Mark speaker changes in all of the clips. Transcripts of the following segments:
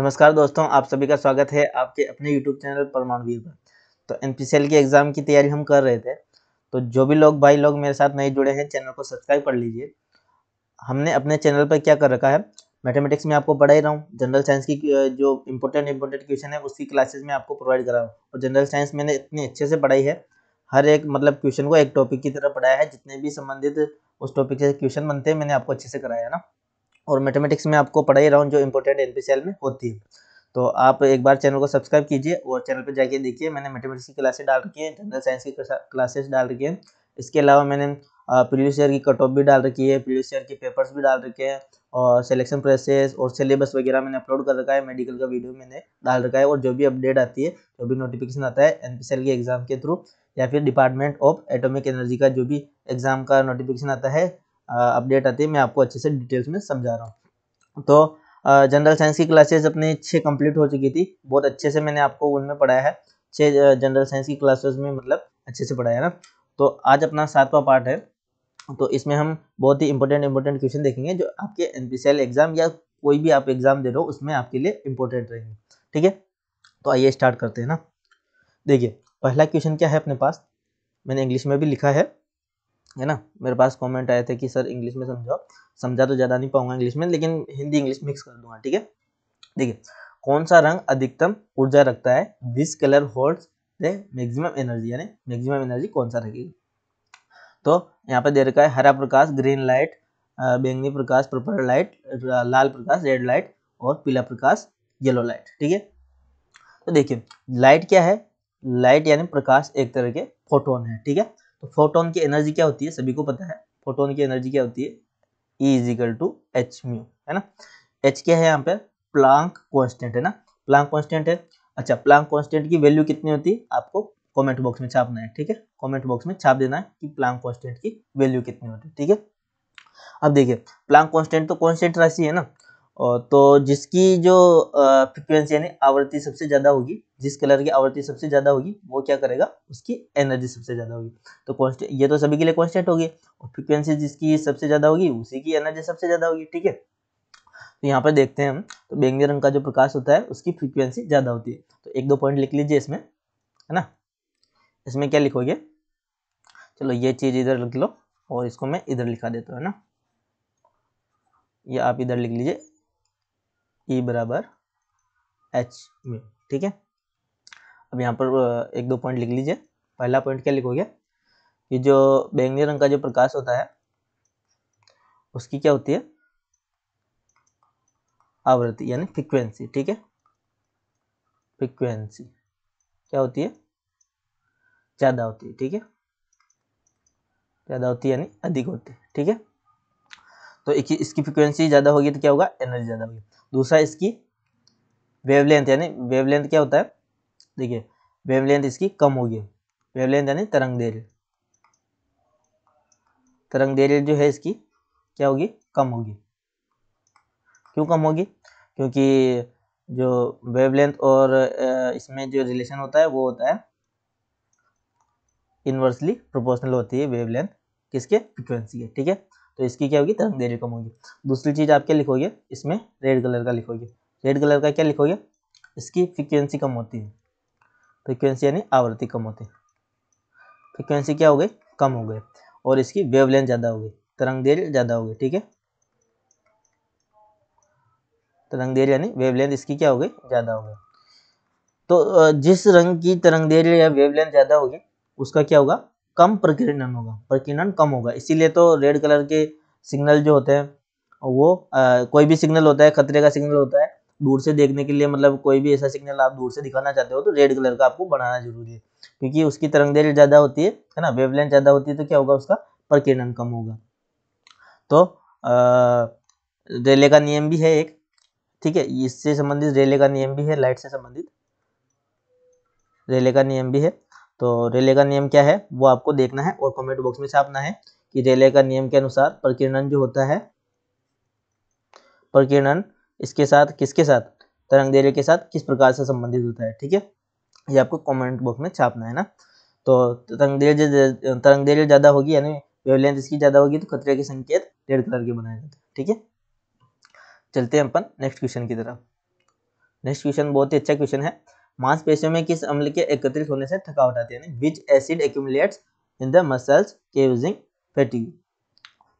Speaker 1: नमस्कार दोस्तों आप सभी का स्वागत है आपके अपने यूट्यूब चैनल परमाणुवीर पर तो एन पी की एग्ज़ाम की तैयारी हम कर रहे थे तो जो भी लोग भाई लोग मेरे साथ नए जुड़े हैं चैनल को सब्सक्राइब कर लीजिए हमने अपने चैनल पर क्या कर रखा है मैथमेटिक्स में आपको पढ़ाई रहा हूँ जनरल साइंस की जो इंपॉर्टेंट इम्पोर्टेंट क्वेश्चन है उसकी क्लासेज में आपको प्रोवाइड करा रहा हूँ और जनरल साइंस मैंने इतनी अच्छे से पढ़ाई है हर एक मतलब क्वेश्चन को एक टॉपिक की तरह पढ़ाया है जितने भी संबंधित उस टॉपिक से क्वेश्चन बनते हैं मैंने आपको अच्छे से कराया है ना और मैथमेटिक्स में आपको पढ़ा ही रहा हूँ जो इम्पोर्टेंट एन में होती है तो आप एक बार चैनल को सब्सक्राइब कीजिए और चैनल पर जाके देखिए मैंने मैथमेटिक्स की क्लासेस डाल रखी है जनरल साइंस की क्लासेस डाल रखी है इसके अलावा मैंने प्रीवियस ईयर की कट ऑफ भी डाल रखी है प्रीवियस ईयर के पेपर्स भी डाल रखे हैं और सिलेक्शन प्रोसेस और सिलेबस वगैरह मैंने अपलोड कर रखा है मेडिकल का वीडियो मैंने डाल रखा है और जो भी अपडेट आती है जो भी नोटिफिकेशन आता है एन के एग्ज़ाम के थ्रू या फिर डिपार्टमेंट ऑफ एटॉमिक एनर्जी का जो भी एग्ज़ाम का नोटिफिकेशन आता है अपडेट आती है मैं आपको अच्छे से डिटेल्स में समझा रहा हूँ तो जनरल साइंस की क्लासेस अपनी छः कंप्लीट हो चुकी थी बहुत अच्छे से मैंने आपको उनमें पढ़ाया है छः जनरल साइंस की क्लासेस में मतलब अच्छे से पढ़ाया है ना तो आज अपना सातवां पार्ट है तो इसमें हम बहुत ही इंपॉर्टेंट इंपॉर्टेंट क्वेश्चन देखेंगे जो आपके एन एग्ज़ाम या कोई भी आप एग्ज़ाम दे रहे हो उसमें आपके लिए इम्पोर्टेंट रहेंगे ठीक है तो आइए स्टार्ट करते हैं ना देखिए पहला क्वेश्चन क्या है अपने पास मैंने इंग्लिश में भी लिखा है है ना मेरे पास कमेंट आए थे कि सर इंग्लिश में समझाओ समझा तो ज़्यादा नहीं पाऊंगा इंग्लिश में लेकिन हिंदी इंग्लिश मिक्स कर दूंगा ठीक है देखिए कौन सा रंग अधिकतम ऊर्जा रखता है this colour holds the maximum energy यानी मैक्सिमम एनर्जी कौन सा रखेगी तो यहाँ पे दे रखा है हरा प्रकाश ग्रीन लाइट बैंगनी प्रकाश पर्पल लाइट लाल प्रकाश रेड लाइट और पीला प्रकाश येलो लाइट ठीक है तो देखिए लाइट क्या है लाइट यानी प्रकाश एक तरह के फोटोन है ठीक है तो फोटोन की एनर्जी क्या होती है सभी को पता है फोटोन की एनर्जी क्या होती है E equal to H mu है ना एच क्या है यहाँ पे प्लांक कॉन्स्टेंट है ना प्लांक कॉन्स्टेंट है अच्छा प्लांक कॉन्स्टेंट की वैल्यू कितनी होती है आपको कॉमेंट बॉक्स में छापना है ठीक है कॉमेंट बॉक्स में छाप देना है कि प्लांक कॉन्स्टेंट की वैल्यू कितनी होती है ठीक है अब देखिए प्लांक कॉन्स्टेंट तो कॉन्स्टेंट राशि है ना तो जिसकी जो फ्रिक्वेंसी यानी आवृत्ति सबसे ज़्यादा होगी जिस कलर की आवृत्ति सबसे ज़्यादा होगी वो क्या करेगा उसकी एनर्जी सबसे ज़्यादा होगी तो कॉन्स्टेंट ये तो सभी के लिए कॉन्स्टेंट होगी और फ्रिक्वेंसी जिसकी सबसे ज़्यादा होगी उसी की एनर्जी सबसे ज़्यादा होगी ठीक है तो यहाँ पर देखते हैं हम तो बैंगनी रंग का जो प्रकाश होता है उसकी फ्रिक्वेंसी ज़्यादा होती है तो एक दो पॉइंट लिख लीजिए इसमें है ना इसमें क्या लिखोगे चलो ये चीज़ इधर लिख लो और इसको मैं इधर लिखा देता हूँ ना ये आप इधर लिख लीजिए ई e बराबर एच में ठीक है अब यहाँ पर एक दो पॉइंट लिख लीजिए पहला पॉइंट क्या लिखोगे कि जो बैंगनी रंग का जो प्रकाश होता है उसकी क्या होती है आवृत्ति यानी फ्रिक्वेंसी ठीक है फ्रिक्वेंसी क्या होती है ज़्यादा होती है ठीक है ज़्यादा होती है यानी अधिक होती है ठीक है तो इसकी फ्रिक्वेंसी ज़्यादा होगी तो क्या होगा एनर्जी ज़्यादा होगी दूसरा इसकी वेवलेंथ यानी वेवलेंथ क्या होता है देखिए वेवलेंथ इसकी कम होगी वेवलेंथ यानी तरंग देर तरंग देर जो है इसकी क्या होगी कम होगी क्यों कम होगी क्योंकि जो वेवलेंथ और इसमें जो रिलेशन होता है वो होता है इन्वर्सली प्रोपोर्शनल होती है वेवलेंथ किसके फ्रिक्वेंसी के ठीक है तो इसकी क्या होगी तरंग देरी कम होगी दूसरी चीज़ आप क्या लिखोगे इसमें रेड कलर का लिखोगे रेड कलर का क्या लिखोगे इसकी फ्रिक्वेंसी कम होती है फ्रिक्वेंसी यानी आवृत्ति कम होती है फ्रिक्वेंसी क्या हो गई कम हो गई और इसकी वेवलेंथ ज़्यादा हो गई तरंग दैर्य ज़्यादा हो गई ठीक है तरंग दैर्य यानी वेवलेंथ इसकी क्या हो गई ज़्यादा हो गई तो जिस रंग की तरंग दैर्य या वेवलेंथ ज़्यादा होगी उसका क्या होगा कम प्रकीर्णन होगा प्रकीर्णन कम होगा इसीलिए तो रेड कलर के सिग्नल जो होते हैं वो आ, कोई भी सिग्नल होता है खतरे का सिग्नल होता है दूर से देखने के लिए मतलब कोई भी ऐसा सिग्नल आप दूर से दिखाना चाहते हो तो रेड कलर का आपको बनाना जरूरी है क्योंकि उसकी तरंग देर ज़्यादा होती है है ना वेवलेंथ ज़्यादा होती है तो क्या होगा उसका प्रकीर्णन कम होगा तो रेले का नियम भी है एक ठीक है इससे संबंधित रेले का नियम भी है लाइट से संबंधित रेले का नियम भी है तो रेले का नियम क्या है वो आपको देखना है और कमेंट बॉक्स में छापना है कि रेले का नियम के अनुसार प्रकीर्णन जो होता है प्रकीर्णन इसके साथ किसके साथ तरंग दैर्य के साथ किस प्रकार से संबंधित होता है ठीक है ये आपको कमेंट बॉक्स में छापना है ना तो तरंग दैर्य तरंग दैर्य ज़्यादा होगी यानी वेवलेंथ इसकी ज़्यादा होगी तो खतरे के संकेत रेड कलर के बनाए जाते हैं ठीक है चलते हैं अपन नेक्स्ट क्वेश्चन की तरफ नेक्स्ट क्वेश्चन बहुत ही अच्छा क्वेश्चन है मांसपेशियों में किस अम्ल के एकत्रित होने से थकावट आती है which acid accumulates in the muscles causing fatigue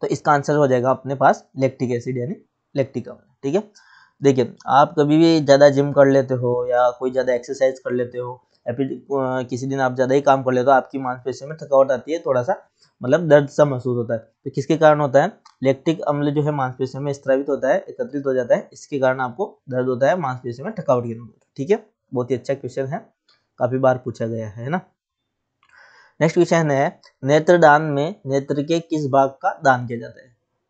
Speaker 1: तो इसका आंसर हो जाएगा अपने पास लैक्टिक एसिड यानी लैक्टिक अम्ल ठीक है देखिए आप कभी भी ज़्यादा जिम कर लेते हो या कोई ज़्यादा एक्सरसाइज कर लेते हो या फिर किसी दिन आप ज़्यादा ही काम कर लेते हो आपकी मांसपेशियों में थकावट आती है थोड़ा सा मतलब दर्द सा महसूस होता है तो किसके कारण होता है लैक्टिक अम्ल जो है मांसपेशियों में स्त्रावित होता है एकत्रित हो जाता है इसके कारण आपको दर्द होता है मांसपेशियों में थकावट के ठीक है बहुत ही अच्छा क्वेश्चन है काफी बार पूछा गया है ना नेक्स्ट क्वेश्चन है नेत्र दान में नेत्र के किस भाग का दान किया जाता है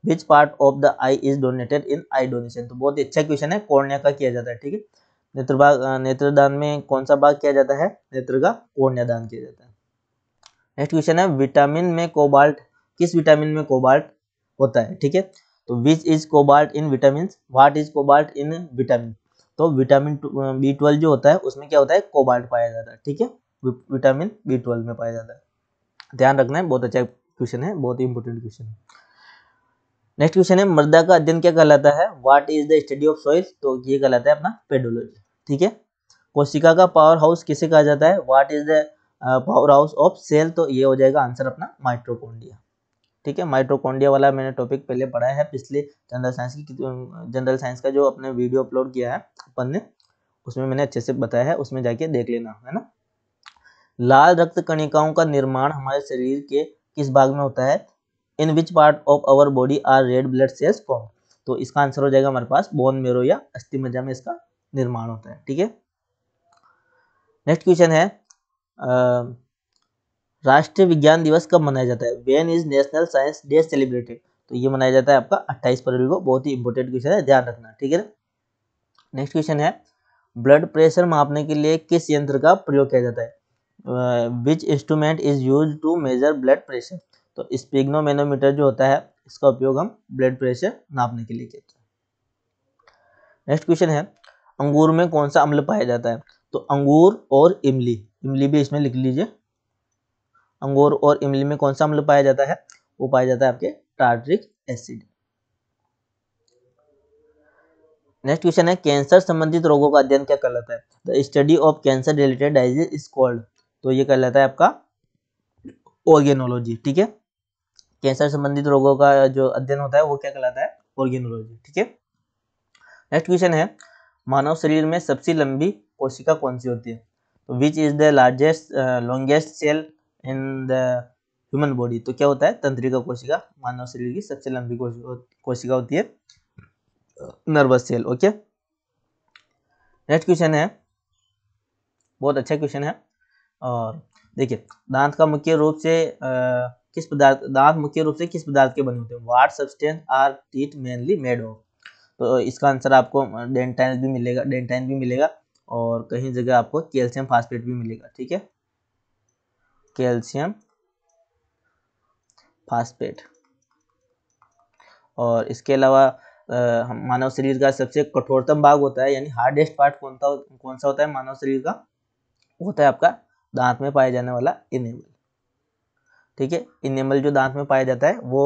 Speaker 1: which part of the eye is donated in eye donation तो बहुत ही अच्छा क्वेश्चन है कौर्ण्या का किया जाता है ठीक है नेत्र भाग नेत्रदान में कौन सा भाग किया जाता है नेत्र का कौर्ण्या दान किया जाता है नेक्स्ट क्वेश्चन है विटामिन में कोबाल्ट किस विटामिन में कोबाल्ट होता है ठीक है तो which is cobalt in vitamin what is cobalt in vitamin तो विटामिन बी ट्वेल्व जो होता है उसमें क्या होता है कोबाल्ट पाया जाता है ठीक है विटामिन बी ट्वेल्व में पाया जाता है ध्यान रखना है बहुत अच्छा क्वेश्चन है बहुत ही इंपॉर्टेंट क्वेश्चन है नेक्स्ट क्वेश्चन है मृदा का अध्ययन क्या कहलाता है what is the study of soil तो ये कहलाता है अपना पेडोलॉजी ठीक है कोशिका का पावर हाउस किसे कहा जाता है what is the powerhouse of cell तो ये हो जाएगा आंसर अपना माइट्रोकोन्डिया ठीक है माइट्रोकॉन्डिया वाला मैंने टॉपिक पहले पढ़ा है पिछले जनरल साइंस की जनरल साइंस का जो अपने वीडियो अपलोड किया है अपन ने उसमें मैंने अच्छे से बताया है उसमें जाके देख लेना है ना लाल रक्त कणिकाओं का निर्माण हमारे शरीर के किस भाग में होता है in which part of our body are red blood cells form तो इसका आंसर हो जाएगा हमारे पास बोन मेरो या अस्थि मज्जा में इसका निर्माण होता है ठीक है नेक्स्ट क्वेश्चन है आ, राष्ट्रीय विज्ञान दिवस कब मनाया जाता है when is National Science Day celebrated तो ये मनाया जाता है आपका अट्ठाईस फरवरी को बहुत ही इंपॉर्टेंट क्वेश्चन है ध्यान रखना ठीक है नेक्स्ट क्वेश्चन है ब्लड प्रेशर मापने के लिए किस यंत्र का प्रयोग किया जाता है which instrument is use to measure blood pressure तो स्पिग्नोमेनोमीटर जो होता है इसका उपयोग हम ब्लड प्रेशर नापने के लिए करते हैं नेक्स्ट क्वेश्चन है अंगूर में कौन सा अम्ल पाया जाता है तो अंगूर और इमली इमली भी इसमें लिख लीजिए अंगूर और इमली में कौन सा अम्ल पाया जाता है वो पाया जाता है आपके टार्ट्रिक एसिड नेक्स्ट क्वेश्चन है कैंसर संबंधित रोगों का अध्ययन क्या कहलाता है the study of cancer related disease is called तो ये कहलाता है आपका ऑर्गेनोलॉजी ठीक है कैंसर संबंधित रोगों का जो अध्ययन होता है वो क्या कहलाता है ऑर्गेनोलॉजी ठीक है नेक्स्ट क्वेश्चन है मानव शरीर में सबसे लंबी कोशिका कौन सी होती है तो which is the largest longest cell in the human body तो क्या होता है तंत्रिका कोशिका मानव शरीर की सबसे लंबी कोशिका होती है nervous cell okay next question है बहुत अच्छा क्वेश्चन है और देखिए दांत का मुख्य रूप से आ, किस पदार्थ दांत मुख्य रूप से किस पदार्थ के बने होते हैं what substance are teeth mainly made of तो इसका आंसर आपको डेंटाइन भी मिलेगा डेंटाइन भी मिलेगा और कहीं जगह आपको कैल्शियम फास्फेट भी मिलेगा ठीक है कैल्शियम फास्फेट और इसके अलावा मानव शरीर का सबसे कठोरतम भाग होता है यानी हार्डेस्ट पार्ट कौन सा कौन सा होता है मानव शरीर का होता है आपका दांत में पाया जाने वाला इनेमल ठीक है इनेमल जो दांत में पाया जाता है वो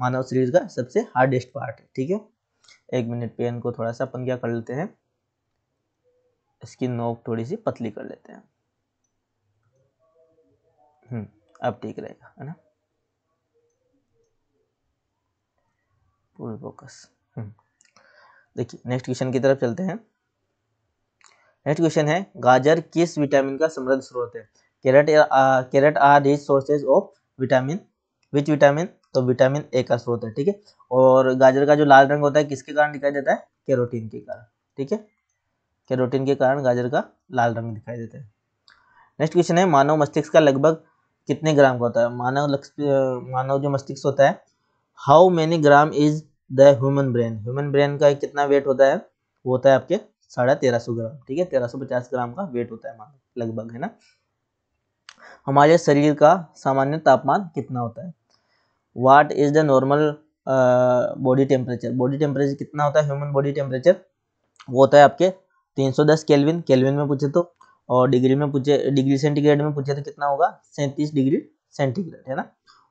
Speaker 1: मानव शरीर का सबसे हार्डेस्ट पार्ट है ठीक है एक मिनट पेन को थोड़ा सा अपन क्या कर लेते हैं इसकी नोक थोड़ी सी पतली कर लेते हैं हम्म, अब ठीक रहेगा है ना फुल फोकस हम्म। देखिए नेक्स्ट क्वेश्चन की तरफ चलते हैं नेक्स्ट क्वेश्चन है गाजर किस विटामिन का समृद्ध स्रोत है carrot carrot are rich sources of vitamin which vitamin तो विटामिन ए का स्रोत है ठीक है और गाजर का जो लाल रंग होता है किसके कारण दिखाई देता है कैरोटीन के कारण ठीक है कैरोटीन के कारण गाजर का लाल रंग दिखाई देता है नेक्स्ट क्वेश्चन है मानव मस्तिष्क का लगभग कितने ग्राम का होता है मानव मानव जो मस्तिष्क होता है how many gram is the human brain human brain का कितना वेट होता है वो होता है आपके साढ़े तेरह सौ ग्राम ठीक है तेरह सौ पचास ग्राम का वेट होता है मानव लगभग है ना हमारे शरीर का सामान्य तापमान कितना होता है what is the normal body temperature body temperature कितना होता है ह्यूमन बॉडी टेम्परेचर वो होता है आपके तीन सौ दस केल्विन केल्विन में पूछे तो और डिग्री में पूछे डिग्री सेंटीग्रेड में पूछे तो कितना होगा सैंतीस डिग्री सेंटीग्रेड है ना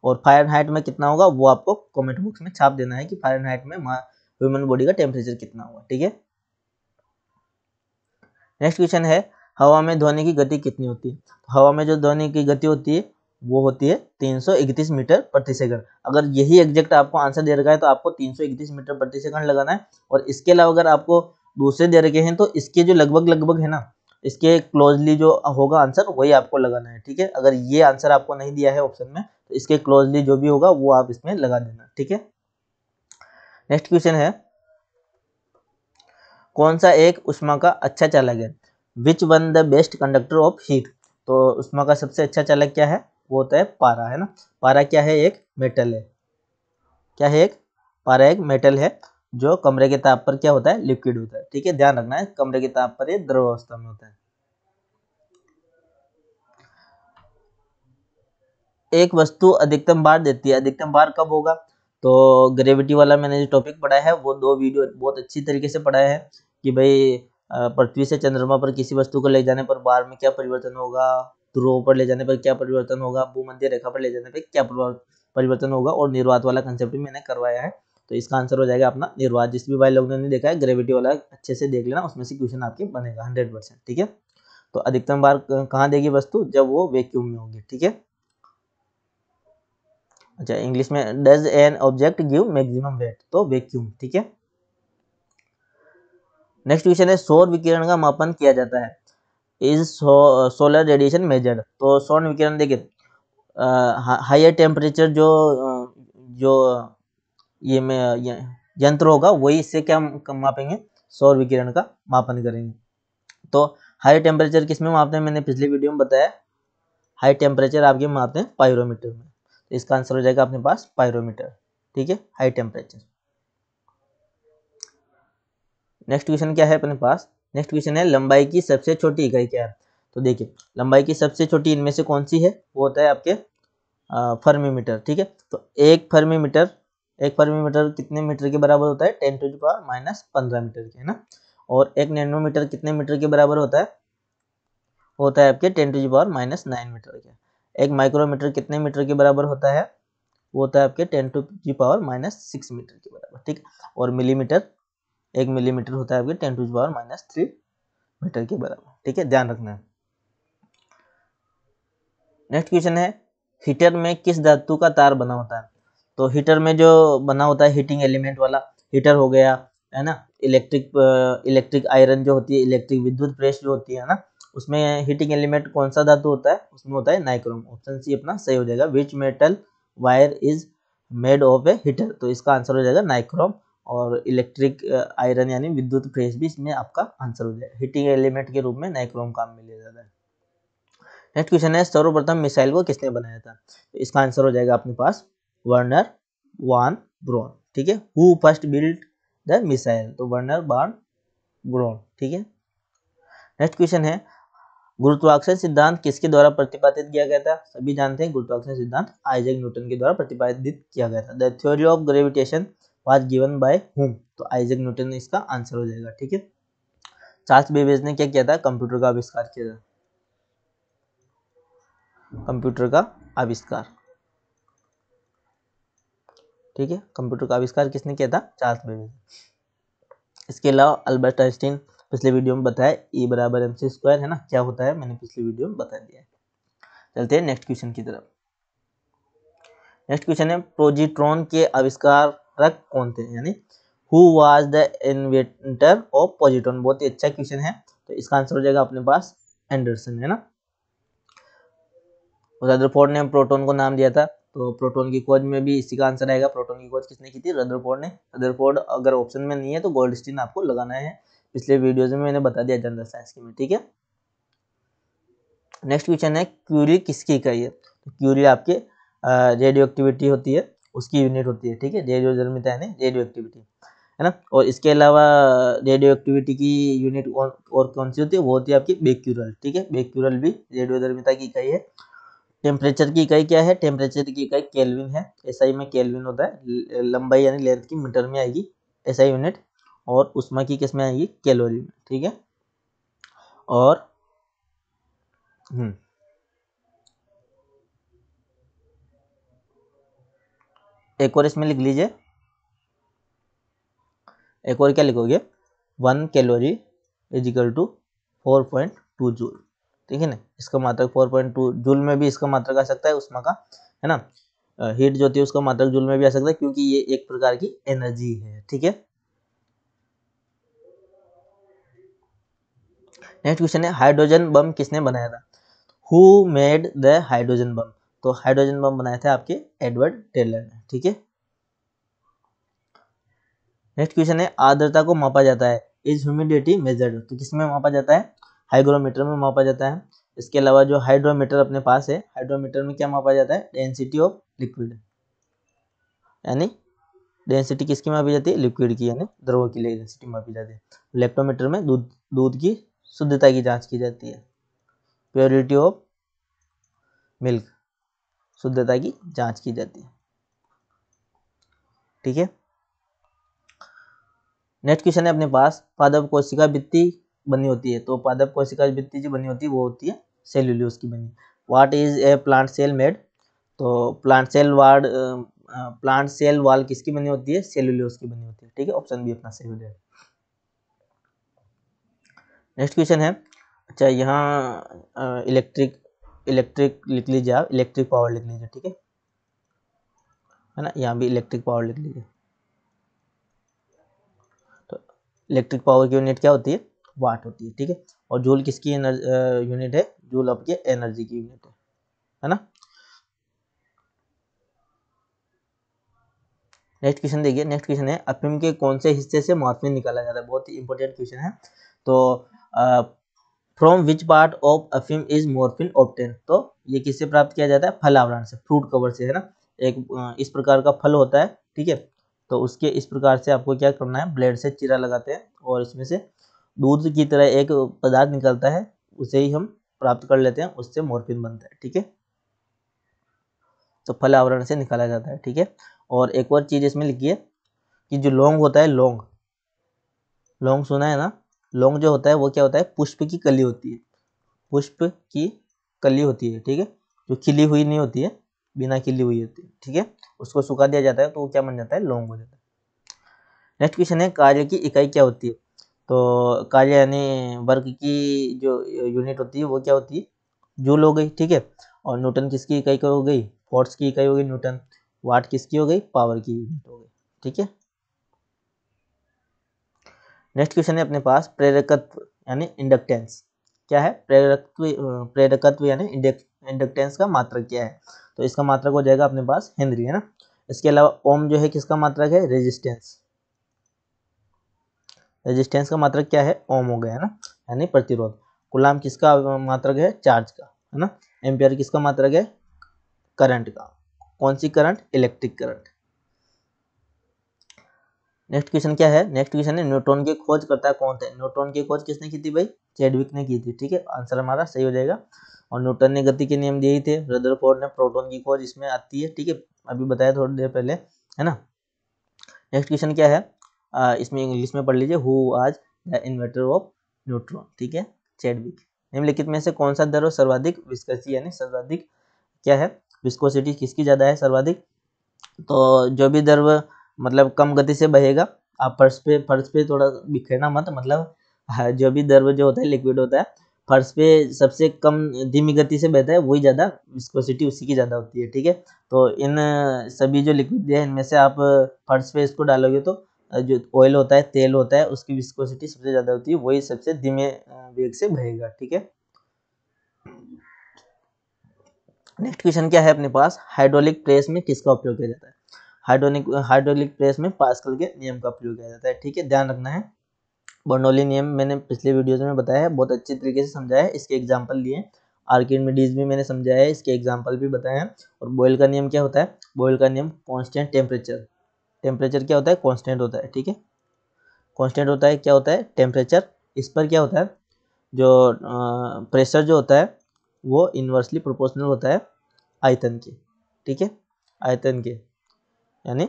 Speaker 1: और फायर हाइट में कितना होगा वो आपको कमेंट बॉक्स में छाप देना है कि फायर हाइट में ह्यूमन बॉडी का टेम्परेचर कितना होगा ठीक है नेक्स्ट क्वेश्चन है हवा में ध्वनि की गति कितनी होती है तो हवा में जो ध्वनि की गति होती है वो होती है 331 मीटर प्रति सेकंड अगर यही एग्जैक्ट आपको आंसर दे रखा है तो आपको 331 मीटर प्रति सेकंड लगाना है और इसके अलावा अगर आपको दूसरे दे रखे हैं तो इसके जो लगभग लगभग है ना इसके क्लोजली जो होगा आंसर वही आपको लगाना है ठीक है अगर ये आंसर आपको नहीं दिया है ऑप्शन में तो इसके क्लोजली जो भी होगा वो आप इसमें लगा देना ठीक है नेक्स्ट क्वेश्चन है कौन सा एक उष्मा का अच्छा चालक है which one the best conductor of heat तो उष्मा का सबसे अच्छा चालक क्या है वो होता है पारा है ना पारा क्या है एक मेटल है क्या है एक पारा एक मेटल है जो कमरे के ताप पर क्या होता है लिक्विड होता है ठीक है ध्यान रखना है कमरे के ताप पर ये द्रव अवस्था में होता है एक वस्तु अधिकतम बार देती है अधिकतम बार कब होगा तो ग्रेविटी वाला मैंने जो टॉपिक पढ़ाया है वो दो वीडियो बहुत अच्छी तरीके से पढ़ाया है कि भाई पृथ्वी से चंद्रमा पर किसी वस्तु को ले जाने पर बार में क्या परिवर्तन होगा ध्रुव पर ले जाने पर क्या परिवर्तन होगा भूमध्य रेखा पर ले जाने पर क्या परिवर्तन होगा और निर्वात वाला कंसेप्ट भी मैंने करवाया है तो इसका आंसर हो जाएगा अपना निर्वाद जिस भी भाई लोगों ने नहीं देखा है ग्रेविटी वाला अच्छे से देख लेना उसमें से क्वेश्चन आपके बनेगा हंड्रेड परसेंट ठीक है तो अधिकतम बार कहाँ देगी वस्तु जब वो वैक्यूम में होगी ठीक है अच्छा इंग्लिश में does an object give maximum weight तो वैक्यूम ठीक है नेक्स्ट क्वेश्चन है सौर विकिरण का मापन किया जाता है इज सोलर रेडिएशन मेजर तो सौर विकिरण देखिए हायर टेम्परेचर जो जो ये में यंत्र होगा वही इससे क्या मापेंगे सौर विकिरण का मापन करेंगे तो हाई टेम्परेचर किस में मापते हैं मैंने पिछली वीडियो में बताया हाई टेम्परेचर आपके मापते हैं पायरोमीटर में तो इसका आंसर हो जाएगा अपने पास पायरोमीटर ठीक है हाई टेम्परेचर नेक्स्ट क्वेश्चन क्या है अपने पास नेक्स्ट क्वेश्चन है लंबाई की सबसे छोटी इकाई क्या है तो देखिए लंबाई की सबसे छोटी इनमें से कौन सी है वो होता है आपके फर्मी मीटर ठीक है तो एक फर्मी मीटर एक पर मीटर कितने मीटर के बराबर होता है टेन टू पावर माइनस पंद्रह मीटर के है ना और एक नैनोमीटर कितने मीटर के बराबर होता है होता है आपके ten to power minus nine metre के एक माइक्रोमीटर कितने मीटर के बराबर होता है वो होता है आपके ten to the power minus six metre के बराबर ठीक और मिलीमीटर एक मिलीमीटर होता है आपके ten to the power minus three metre के बराबर ठीक है ध्यान रखना है नेक्स्ट क्वेश्चन है हीटर में किस धातु का तार बना होता है तो हीटर में जो बना होता है हीटिंग एलिमेंट वाला हीटर हो गया है ना इलेक्ट्रिक इलेक्ट्रिक आयरन जो होती है इलेक्ट्रिक विद्युत प्रेस जो होती है ना उसमें हीटिंग एलिमेंट कौन सा धातु होता है उसमें होता है नाइक्रोम ऑप्शन सी अपना सही हो जाएगा which metal wire is made of a heater तो इसका आंसर हो जाएगा नाइक्रोम और इलेक्ट्रिक आयरन यानी विद्युत प्रेस भी इसमें आपका आंसर हो जाएगा हीटिंग एलिमेंट के रूप में नाइक्रोम काम में लिया जाता है नेक्स्ट क्वेश्चन है सर्वप्रथम मिसाइल को किसने बनाया था तो इसका आंसर हो जाएगा अपने पास वर्नर वान ब्रोन ठीक है who first build the missile तो वर्नर वान ब्रोन ठीक है नेक्स्ट क्वेश्चन है गुरुत्वाकर्षण सिद्धांत किसके द्वारा प्रतिपादित किया गया था सभी जानते हैं गुरुत्वाकर्षण सिद्धांत आइजक न्यूटन के द्वारा प्रतिपादित किया गया था the theory of gravitation was given by whom तो आइजक न्यूटन इसका आंसर हो जाएगा ठीक है चार्ल्स बेबेज ने क्या किया था कंप्यूटर का आविष्कार किया था कंप्यूटर का आविष्कार ठीक है कंप्यूटर का आविष्कार किसने किया था चार्ल्स बेबेज इसके अलावा अल्बर्ट आइंस्टीन पिछले वीडियो में बताया ई बराबर एम सी स्क्वायर है ना क्या होता है मैंने पिछले वीडियो में बता दिया चलते हैं नेक्स्ट क्वेश्चन की तरफ नेक्स्ट क्वेश्चन है प्रोजिट्रॉन के आविष्कारक कौन थे यानी who was the inventor of positron बहुत ही अच्छा क्वेश्चन है तो इसका आंसर हो जाएगा अपने पास एंडरसन है ना रदरफोर्ड ने प्रोटोन को नाम दिया था तो प्रोटोन की खोज में भी इसी का आंसर आएगा प्रोटोन की खोज किसने की थी रदरफोर्ड ने रदरफोर्ड अगर ऑप्शन में नहीं है तो गोल्ड स्टीन आपको लगाना है पिछले वीडियोज में मैंने बता दिया जनरल साइंस की में ठीक है नेक्स्ट क्वेश्चन है क्यूरी किसकी इकाई है तो क्यूरी आपके रेडियो एक्टिविटी होती है उसकी यूनिट होती है ठीक है रेडियो तो जर्मिता है रेडियो एक्टिविटी है ना और इसके अलावा रेडियो एक्टिविटी की यूनिट और, कौन सी होती है वो होती है आपकी बेक्यूरल ठीक है बेक्यूरल भी रेडियो जर्मिता की कही है टेम्परेचर की इकाई क्या है टेम्परेचर की इकाई केल्विन है एसआई में केल्विन होता है लंबाई यानी लेंथ की मीटर में आएगी एसआई यूनिट और उष्मा की किस में आएगी कैलोरी में ठीक है और हम्म एक और इसमें लिख लीजिए एक और क्या लिखोगे one calorie is equal to four point two joule ठीक है ना इसका मात्रक फोर पॉइंट टू जूल में भी इसका मात्रक आ सकता है उष्मा का है ना हीट जो होती है उसका मात्रक जूल में भी आ सकता है क्योंकि ये एक प्रकार की एनर्जी है ठीक है नेक्स्ट क्वेश्चन है हाइड्रोजन बम किसने बनाया था who made the hydrogen bomb तो हाइड्रोजन बम बनाए थे आपके एडवर्ड टेलर ने ठीक है नेक्स्ट क्वेश्चन है आर्द्रता को मापा जाता है इज ह्यूमिडिटी मेजर्ड तो किसमें मापा जाता है हाइग्रोमीटर में मापा जाता है इसके अलावा जो हाइड्रोमीटर अपने पास है हाइड्रोमीटर में क्या मापा जाता है डेंसिटी ऑफ लिक्विड यानी डेंसिटी किसकी मापी जाती है लिक्विड की यानी द्रव की डेंसिटी मापी जाती है लेप्टोमीटर में दूध दूध की शुद्धता की जांच की जाती है प्योरिटी ऑफ मिल्क शुद्धता की जांच की जाती है ठीक है नेक्स्ट क्वेश्चन है अपने पास पादप कोशिका भित्ति बनी होती है तो पादप कोशिका भित्ति जो बनी होती है वो होती है सेल्यूलोस की बनी what is a plant cell made तो plant cell wall plant cell wall किसकी बनी होती है सेल्यूलोस की बनी होती है ठीक है ऑप्शन बी अपना सही हो जाएगा नेक्स्ट क्वेश्चन है अच्छा यहाँ इलेक्ट्रिक इलेक्ट्रिक लिख लीजिए आप इलेक्ट्रिक पावर लिख लीजिए ठीक है है ना यहाँ भी इलेक्ट्रिक पावर लिख लीजिए तो इलेक्ट्रिक पावर की यूनिट क्या होती है वाट होती है ठीक है और जूल किसकी यूनिट है जूल आपके एनर्जी की यूनिट है है ना नेक्स्ट क्वेश्चन देखिए नेक्स्ट क्वेश्चन है अफीम के कौन से हिस्से से मॉर्फिन निकाला जाता है बहुत ही इंपॉर्टेंट क्वेश्चन है तो फ्रॉम विच पार्ट ऑफ अफिम इज मॉर्फिन ऑप्टेन तो ये किससे प्राप्त किया जाता है फलावरण से फ्रूट कवर से है ना एक इस प्रकार का फल होता है ठीक है तो उसके इस प्रकार से आपको क्या करना है ब्लेड से चीरा लगाते हैं और इसमें से दूध की तरह एक पदार्थ निकलता है उसे ही हम प्राप्त कर लेते हैं उससे मोरफिन बनता है ठीक है तो फल आवरण से निकाला जाता है ठीक है और एक और चीज़ इसमें लिखी है कि जो लौंग होता है लौंग लौंग सुना है ना लौंग जो होता है वो क्या होता है पुष्प की कली होती है पुष्प की कली होती है ठीक है जो खिली हुई नहीं होती है बिना खिली हुई होती है ठीक है उसको सुखा दिया जाता है तो वो क्या बन जाता है लौंग हो जाता है नेक्स्ट क्वेश्चन है कार्य की इकाई क्या होती है तो कार्य यानी वर्ग की जो यूनिट होती है वो क्या होती है जूल हो गई ठीक है और न्यूटन किसकी इकाई हो गई फोर्स की इकाई हो गई न्यूटन वाट किसकी हो गई पावर की यूनिट हो गई ठीक है नेक्स्ट क्वेश्चन है अपने पास प्रेरकत्व यानी इंडक्टेंस क्या है प्रेरकत्व प्रेरकत्व यानी इंडक्टेंस का मात्रक क्या है तो इसका मात्रक हो जाएगा अपने पास हेनरी है ना इसके अलावा ओम जो है किसका मात्रक है रेजिस्टेंस रेजिस्टेंस का मात्रक क्या है ओम हो गया है ना यानी प्रतिरोध गुलाम किसका मात्रक है चार्ज का है ना एम्पियर किसका मात्रक है करंट का कौन सी current electric current next question क्या है नेक्स्ट क्वेश्चन है न्यूट्रॉन की खोज करता है कौन थे न्यूट्रॉन की खोज किसने की थी भाई चेडविक ने की थी ठीक है आंसर हमारा सही हो जाएगा और न्यूटन ने गति के नियम दिए थे रदरफोर्ड ने प्रोटोन की खोज इसमें आती है ठीक है अभी बताया थोड़ी देर पहले है ना नेक्स्ट क्वेश्चन क्या है इसमें इंग्लिश में पढ़ लीजिए हु आज द इन्वेटर ऑफ न्यूट्रॉन ठीक है चैडविक निम्नलिखित में से कौन सा दर सर्वाधिक विस्कसी यानी सर्वाधिक क्या है विस्कोसिटी किसकी ज़्यादा है सर्वाधिक तो जो भी दर्व मतलब कम गति से बहेगा आप फर्श पे फर्श पे थोड़ा बिखेरना मत मतलब जो भी दर्व जो होता है लिक्विड होता है फर्श पे सबसे कम धीमी गति से बहता है वही ज़्यादा विस्कोसिटी उसी की ज़्यादा होती है ठीक है तो इन सभी जो लिक्विड है इनमें से आप फर्श पे इसको डालोगे तो जो ऑयल होता है तेल होता है उसकी विस्कोसिटी सबसे ज़्यादा होती है वही सबसे धीमे वेग से बहेगा ठीक है नेक्स्ट क्वेश्चन क्या है अपने पास हाइड्रोलिक प्रेस में किसका उपयोग किया जाता है हाइड्रोलिक हाइड्रोलिक प्रेस में पास्कल के नियम का उपयोग किया जाता है ठीक है ध्यान रखना है बर्नौली नियम मैंने पिछले वीडियोज में बताया है बहुत अच्छे तरीके से समझाया है इसके एग्जाम्पल लिए आर्किडमिडीज भी मैंने समझाया है इसके एग्जाम्पल भी बताए हैं और बॉयल का नियम क्या होता है बॉयल का नियम कॉन्स्टेंट टेम्परेचर टेम्परेचर क्या होता है कॉन्स्टेंट होता है ठीक है कॉन्स्टेंट होता है क्या होता है टेम्परेचर इस पर क्या होता है जो आ, प्रेशर जो होता है वो इन्वर्सली प्रोपोर्शनल होता है आयतन के ठीक है आयतन के यानी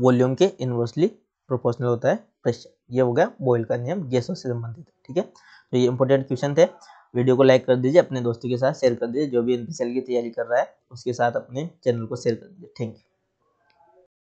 Speaker 1: वॉल्यूम के इन्वर्सली प्रोपोर्शनल होता है प्रेशर ये हो गया बॉयल का नियम गैसों से संबंधित ठीक है तो ये इंपॉर्टेंट क्वेश्चन थे वीडियो को लाइक कर दीजिए अपने दोस्तों के साथ शेयर कर दीजिए जो भी एन की तैयारी कर रहा है उसके साथ अपने चैनल को शेयर कर दीजिए थैंक यू